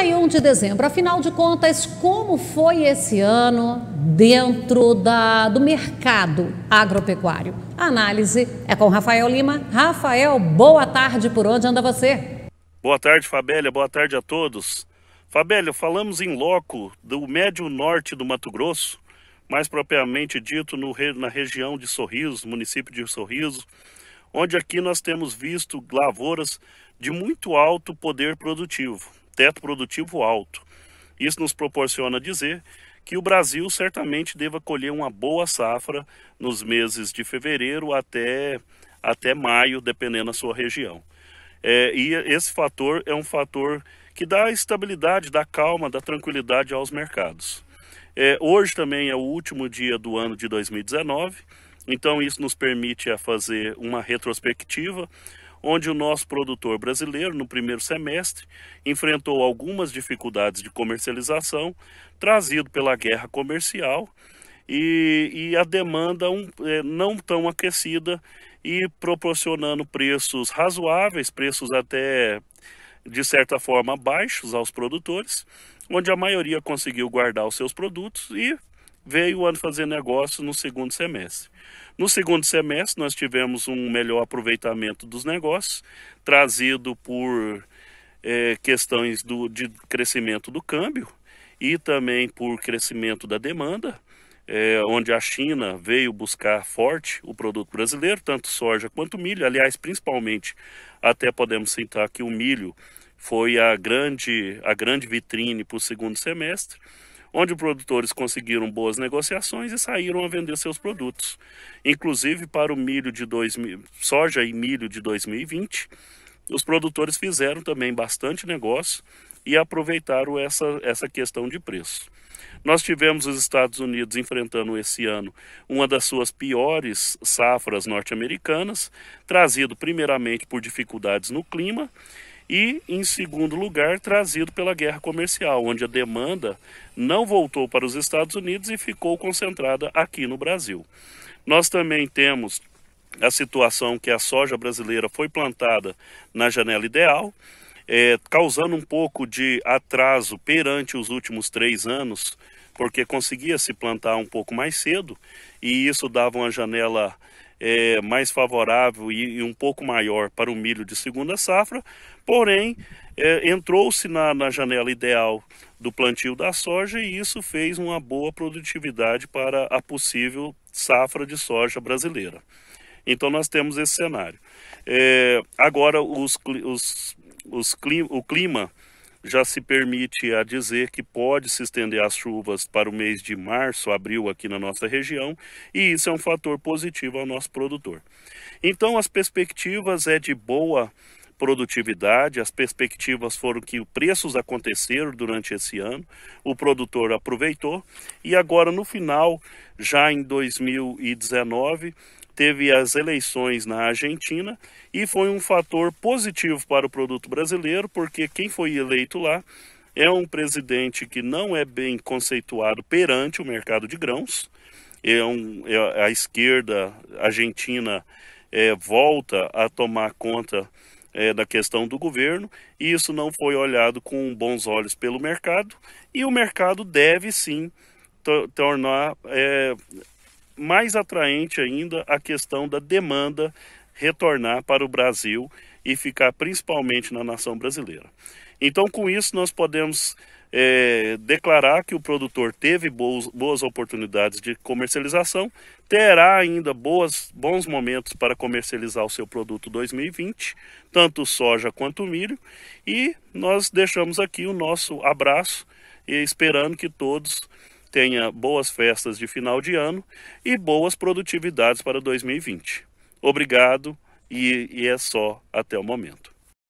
31 de dezembro. Afinal de contas, como foi esse ano dentro da, do mercado agropecuário? A análise é com Rafael Lima. Rafael, boa tarde. Por onde anda você? Boa tarde, Fabélia. Boa tarde a todos. Fabélia, falamos em loco do médio norte do Mato Grosso, mais propriamente dito no, na região de Sorriso, município de Sorriso, onde aqui nós temos visto lavouras de muito alto poder produtivo teto produtivo alto. Isso nos proporciona dizer que o Brasil certamente deva colher uma boa safra nos meses de fevereiro até, até maio, dependendo da sua região. É, e esse fator é um fator que dá estabilidade, dá calma, dá tranquilidade aos mercados. É, hoje também é o último dia do ano de 2019, então isso nos permite a fazer uma retrospectiva onde o nosso produtor brasileiro, no primeiro semestre, enfrentou algumas dificuldades de comercialização, trazido pela guerra comercial e, e a demanda um, é, não tão aquecida e proporcionando preços razoáveis, preços até de certa forma baixos aos produtores, onde a maioria conseguiu guardar os seus produtos e veio o ano fazer negócio no segundo semestre. No segundo semestre, nós tivemos um melhor aproveitamento dos negócios, trazido por é, questões do, de crescimento do câmbio e também por crescimento da demanda, é, onde a China veio buscar forte o produto brasileiro, tanto soja quanto milho. Aliás, principalmente, até podemos citar que o milho foi a grande, a grande vitrine para o segundo semestre onde produtores conseguiram boas negociações e saíram a vender seus produtos. Inclusive para o milho de 2000, soja e milho de 2020, os produtores fizeram também bastante negócio e aproveitaram essa, essa questão de preço. Nós tivemos os Estados Unidos enfrentando esse ano uma das suas piores safras norte-americanas, trazido primeiramente por dificuldades no clima e, em segundo lugar, trazido pela guerra comercial, onde a demanda não voltou para os Estados Unidos e ficou concentrada aqui no Brasil. Nós também temos a situação que a soja brasileira foi plantada na janela ideal, é, causando um pouco de atraso perante os últimos três anos, porque conseguia se plantar um pouco mais cedo e isso dava uma janela é, mais favorável e, e, um pouco maior para o milho de segunda safra, porém é, entrou-se na, na janela ideal do plantio da soja e isso fez uma boa produtividade para a possível safra de soja brasileira. Então nós temos esse cenário. É, agora os, os, os clima, o clima já se permite a dizer que pode se estender as chuvas para o mês de março, abril aqui na nossa região, e isso é um fator positivo ao nosso produtor. Então as perspectivas é de boa produtividade, as perspectivas foram que os preços aconteceram durante esse ano, o produtor aproveitou e agora no final, já em 2019, teve as eleições na Argentina e foi um fator positivo para o produto brasileiro, porque quem foi eleito lá é um presidente que não é bem conceituado perante o mercado de grãos. É, um, é a esquerda argentina é, volta a tomar conta é, da questão do governo, e isso não foi olhado com bons olhos pelo mercado, e o mercado deve sim tornar é, mais atraente ainda a questão da demanda retornar para o Brasil e ficar principalmente na nação brasileira. Então, com isso, nós podemos é, declarar que o produtor teve boas, boas oportunidades de comercialização, terá ainda boas, bons momentos para comercializar o seu produto 2020, tanto soja quanto milho, e nós deixamos aqui o nosso abraço, esperando que todos tenha boas festas de final de ano e boas produtividades para 2020. Obrigado e, e é só até o momento.